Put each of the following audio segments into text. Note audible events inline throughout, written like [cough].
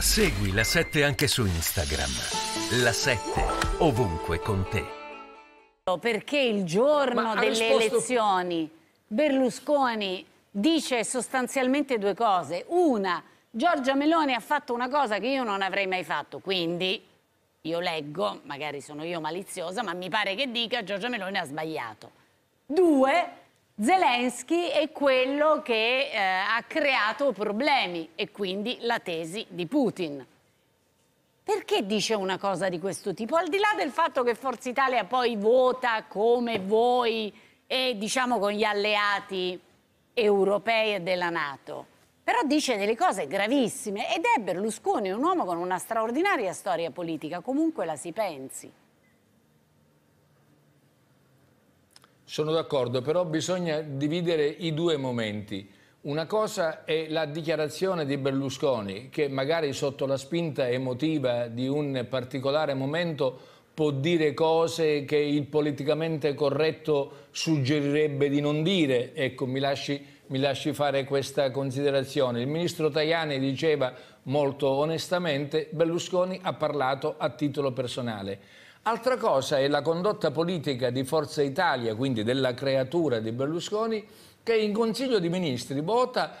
Segui la 7 anche su Instagram. La 7 ovunque con te. Perché il giorno delle risposto... elezioni Berlusconi dice sostanzialmente due cose. Una, Giorgia Meloni ha fatto una cosa che io non avrei mai fatto, quindi io leggo, magari sono io maliziosa, ma mi pare che dica Giorgia Meloni ha sbagliato. Due, Zelensky è quello che eh, ha creato problemi e quindi la tesi di Putin. Perché dice una cosa di questo tipo? Al di là del fatto che Forza Italia poi vota come voi e diciamo con gli alleati europei e della Nato, però dice delle cose gravissime ed è Berlusconi un uomo con una straordinaria storia politica, comunque la si pensi. Sono d'accordo, però bisogna dividere i due momenti. Una cosa è la dichiarazione di Berlusconi, che magari sotto la spinta emotiva di un particolare momento può dire cose che il politicamente corretto suggerirebbe di non dire. Ecco, mi lasci, mi lasci fare questa considerazione. Il ministro Tajani diceva molto onestamente, Berlusconi ha parlato a titolo personale. Altra cosa è la condotta politica di Forza Italia, quindi della creatura di Berlusconi, che in Consiglio dei Ministri vota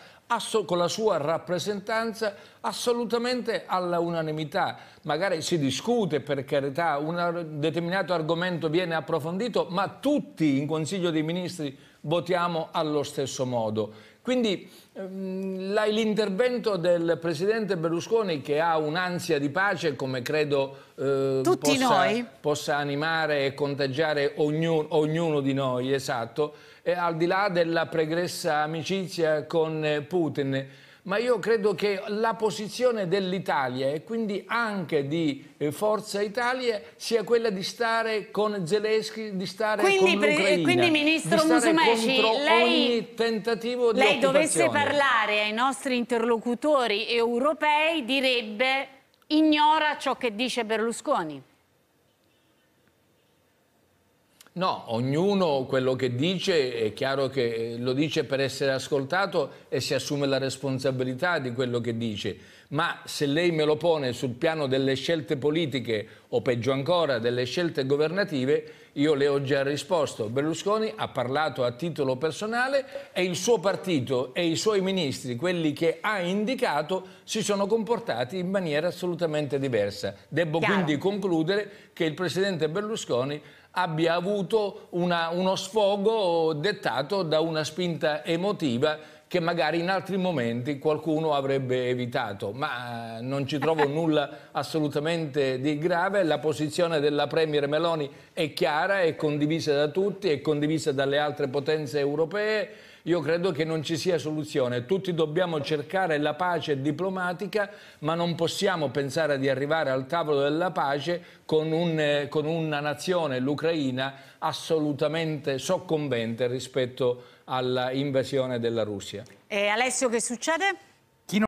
con la sua rappresentanza assolutamente all'unanimità. Magari si discute, per carità, un determinato argomento viene approfondito, ma tutti in Consiglio dei Ministri votiamo allo stesso modo. Quindi ehm, l'intervento del presidente Berlusconi che ha un'ansia di pace come credo eh, possa, possa, animare e contagiare ognuno, ognuno di noi, esatto, e al di là della pregressa amicizia con eh, Putin ma io credo che la posizione dell'Italia e quindi anche di eh, Forza Italia sia quella di stare con Zelensky, di stare quindi, con l'Ucraina. Quindi Ministro Musumeci, lei, lei dovesse parlare ai nostri interlocutori europei direbbe ignora ciò che dice Berlusconi. No, ognuno quello che dice è chiaro che eh, lo dice per essere ascoltato e si assume la responsabilità di quello che dice, ma se lei me lo pone sul piano delle scelte politiche o peggio ancora delle scelte governative, io le ho già risposto. Berlusconi ha parlato a titolo personale e il suo partito e i suoi ministri, quelli che ha indicato, si sono comportati in maniera assolutamente diversa. Debbo Chiaro. quindi concludere che il presidente Berlusconi abbia avuto una, uno sfogo dettato da una spinta emotiva che magari in altri momenti qualcuno avrebbe evitato, ma eh, non ci trovo [laughs] nulla assolutamente di grave, la posizione della Premier Meloni è chiara, è condivisa da tutti, è condivisa dalle altre potenze europee, io credo che non ci sia soluzione. Tutti dobbiamo cercare la pace diplomatica, ma non possiamo pensare di arrivare al tavolo della pace con, un, eh, con una nazione, l'Ucraina, assolutamente soccombente rispetto all'invasione della Russia. E Alessio, che succede?